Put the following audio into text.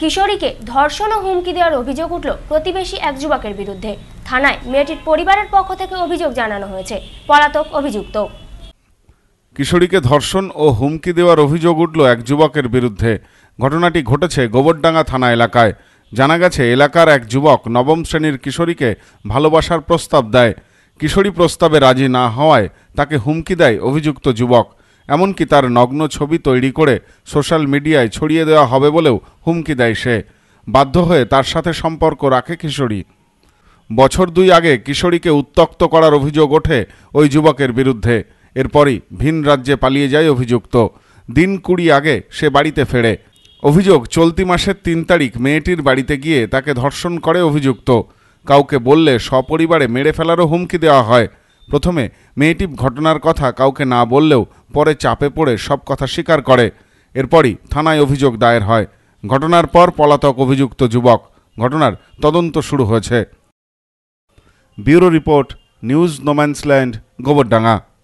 কিশোরীকে ধর্ষণ ও হুমকি দেওয়ার অভিযোগ উঠল প্রতিবেশী এক যুবকের বিরুদ্ধে থানায় মেয়েটির পরিবারের পক্ষ থেকে অভিযোগ জানানো হয়েছে পলাতক অভিযুক্ত কিশোরীকে ধর্ষণ ও হুমকি দেওয়ার অভিযোগ উঠল এক যুবকের বিরুদ্ধে ঘটনাটি ঘটেছে গোবরডাঙ্গা থানা এলাকায় জানা গেছে এলাকার এক যুবক নবম শ্রেণীর কিশোরীকে ভালোবাসার প্রস্তাব দেয় কিশোরী প্রস্তাবে রাজি না হওয়ায় তাকে হুমকি দেয় অভিযুক্ত যুবক এমনকি তার নগ্ন ছবি তৈরি করে সোশ্যাল মিডিয়ায় ছড়িয়ে দেওয়া হবে বলেও হুমকি দেয় সে বাধ্য হয়ে তার সাথে সম্পর্ক রাখে কিশোরী বছর দুই আগে কিশোরীকে উত্তক্ত করার অভিযোগ ওঠে ওই যুবকের বিরুদ্ধে এরপরই ভিন রাজ্যে পালিয়ে যায় অভিযুক্ত দিন কুড়ি আগে সে বাড়িতে ফেরে অভিযোগ চলতি মাসের তিন তারিখ মেয়েটির বাড়িতে গিয়ে তাকে ধর্ষণ করে অভিযুক্ত কাউকে বললে সপরিবারে মেরে ফেলারও হুমকি দেওয়া হয় প্রথমে মেয়েটি ঘটনার কথা কাউকে না বললেও পরে চাপে পড়ে সব কথা স্বীকার করে এরপরই থানায় অভিযোগ দায়ের হয় ঘটনার পর পলাতক অভিযুক্ত যুবক ঘটনার তদন্ত শুরু হয়েছে bureau report news no man's land Gobardanga